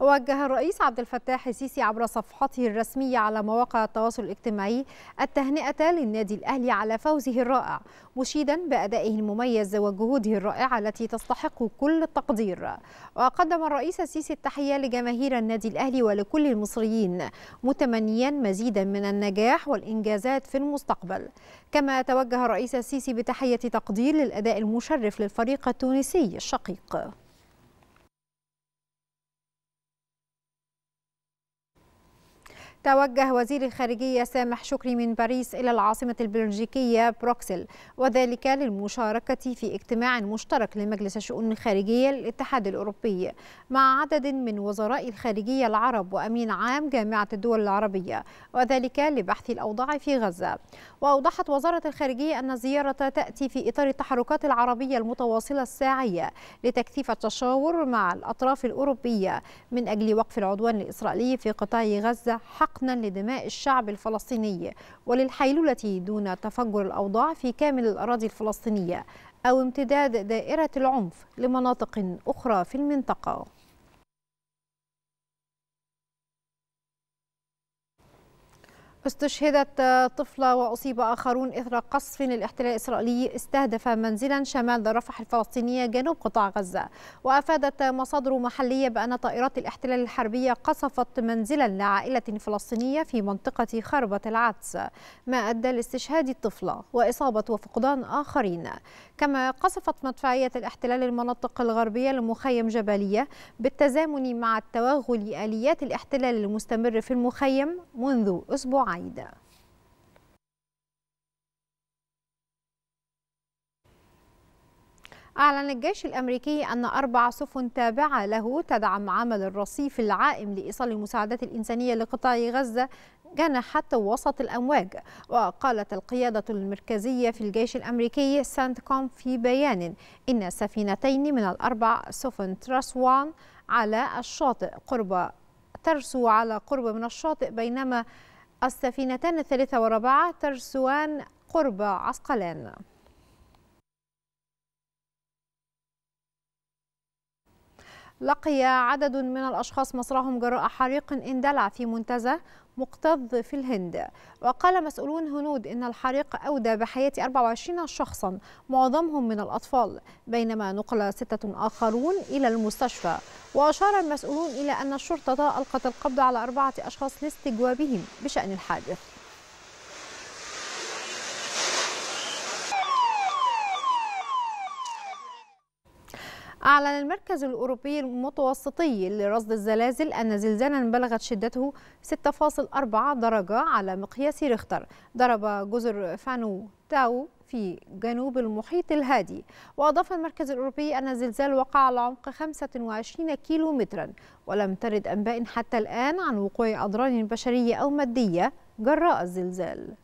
وجه الرئيس عبد الفتاح السيسي عبر صفحته الرسمية على مواقع التواصل الاجتماعي التهنئة للنادي الأهلي على فوزه الرائع مشيدا بأدائه المميز وجهوده الرائعة التي تستحق كل التقدير وقدم الرئيس السيسي التحية لجماهير النادي الأهلي ولكل المصريين متمنيا مزيدا من النجاح والإنجازات في المستقبل كما توجه الرئيس السيسي بتحية تقدير للأداء المشرف للفريق التونسي الشقيق توجه وزير الخارجية سامح شكري من باريس إلى العاصمة البلجيكية بروكسل وذلك للمشاركة في اجتماع مشترك لمجلس الشؤون الخارجية للاتحاد الأوروبي مع عدد من وزراء الخارجية العرب وأمين عام جامعة الدول العربية وذلك لبحث الأوضاع في غزة وأوضحت وزارة الخارجية أن الزيارة تأتي في إطار التحركات العربية المتواصلة الساعية لتكثيف التشاور مع الأطراف الأوروبية من أجل وقف العدوان الإسرائيلي في قطاع غزة حق حقنا لدماء الشعب الفلسطيني وللحيلولة دون تفجر الأوضاع في كامل الأراضي الفلسطينية أو امتداد دائرة العنف لمناطق أخرى في المنطقة استشهدت طفلة وأصيب آخرون إثر قصف للاحتلال الإسرائيلي استهدف منزلا شمال رفح الفلسطينية جنوب قطاع غزة وأفادت مصادر محلية بأن طائرات الاحتلال الحربية قصفت منزلا لعائلة فلسطينية في منطقة خربة العدس ما أدى لاستشهاد الطفلة وإصابة وفقدان آخرين كما قصفت مدفعية الاحتلال المناطق الغربية لمخيم جبلية بالتزامن مع التوغل آليات الاحتلال المستمر في المخيم منذ أسبوعين بعيدة أعلن الجيش الأمريكي أن أربع سفن تابعة له تدعم عمل الرصيف العائم لإيصال المساعدات الإنسانية لقطاع غزة جنحت وسط الأمواج وقالت القيادة المركزية في الجيش الأمريكي كوم في بيان إن سفينتين من الأربع سفن ترسوان على الشاطئ قرب ترسو على قرب من الشاطئ بينما السفينتان الثالثة والرابعة ترسوان قرب عسقلان لقي عدد من الأشخاص مصرهم جراء حريق اندلع في منتزه مكتظ في الهند وقال مسؤولون هنود إن الحريق أودى بحياة 24 شخصا معظمهم من الأطفال بينما نقل ستة آخرون إلى المستشفى وأشار المسؤولون إلى أن الشرطة ألقت القبض على أربعة أشخاص لاستجوابهم بشأن الحادث أعلن المركز الأوروبي المتوسطي لرصد الزلازل أن زلزالا بلغت شدته 6.4 درجة على مقياس ريختر ضرب جزر فانو تاو في جنوب المحيط الهادي وأضاف المركز الأوروبي أن الزلزال وقع على عمق 25 كيلو مترا ولم ترد أنباء حتى الآن عن وقوع أضرار بشرية أو مادية جراء الزلزال